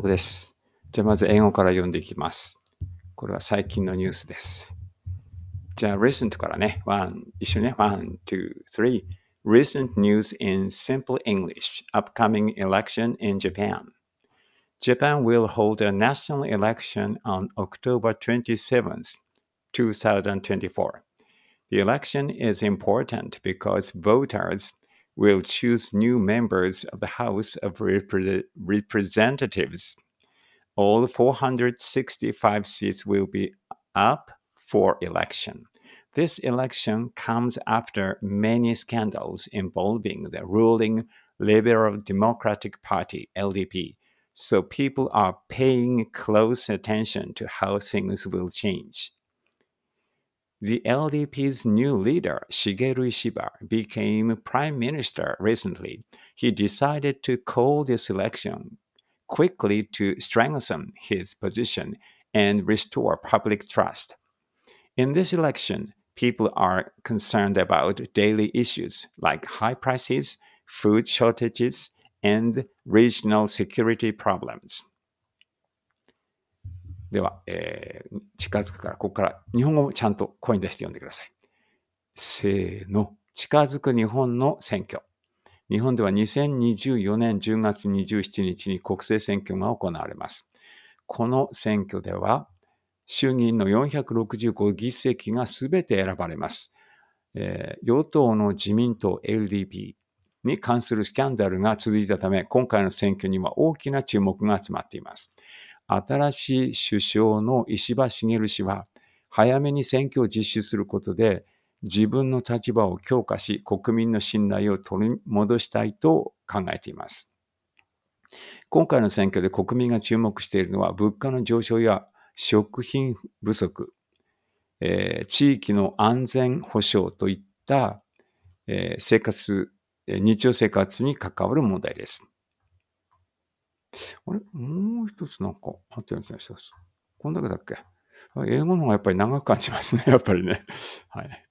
です。じゃあまず英語から読んでいきます。これは最近のニュースです。じゃあ recent からね、one 一緒ね、one, two, three recent news in simple English upcoming election in Japan. Japan will hold a national election on October 27th, 2024. The election is important because voters will choose new members of the House of Repre Representatives. All 465 seats will be up for election. This election comes after many scandals involving the ruling Liberal Democratic Party, LDP. So people are paying close attention to how things will change. The LDP's new leader, Shigeru Ishiba, became prime minister recently. He decided to call this election quickly to strengthen his position and restore public trust. In this election, people are concerned about daily issues like high prices, food shortages, and regional security problems. では、えー、近づくから、ここから日本語もちゃんと声に出して読んでください。せーの。近づく日本の選挙。日本では2024年10月27日に国政選挙が行われます。この選挙では、衆議院の465議席がすべて選ばれます、えー、与党の自民党 LDP に関するスキャンダルが続いたため、今回の選挙には大きな注目が集まっています。新しい首相の石破茂氏は、早めに選挙を実施することで、自分の立場を強化し、国民の信頼を取り戻したいと考えています。今回の選挙で国民が注目しているのは、物価の上昇や食品不足、えー、地域の安全保障といった、えー、生活、日常生活に関わる問題です。あれもう一つなんかあったような気がします。こんだけだっけ英語の方がやっぱり長く感じますね、やっぱりね。はい。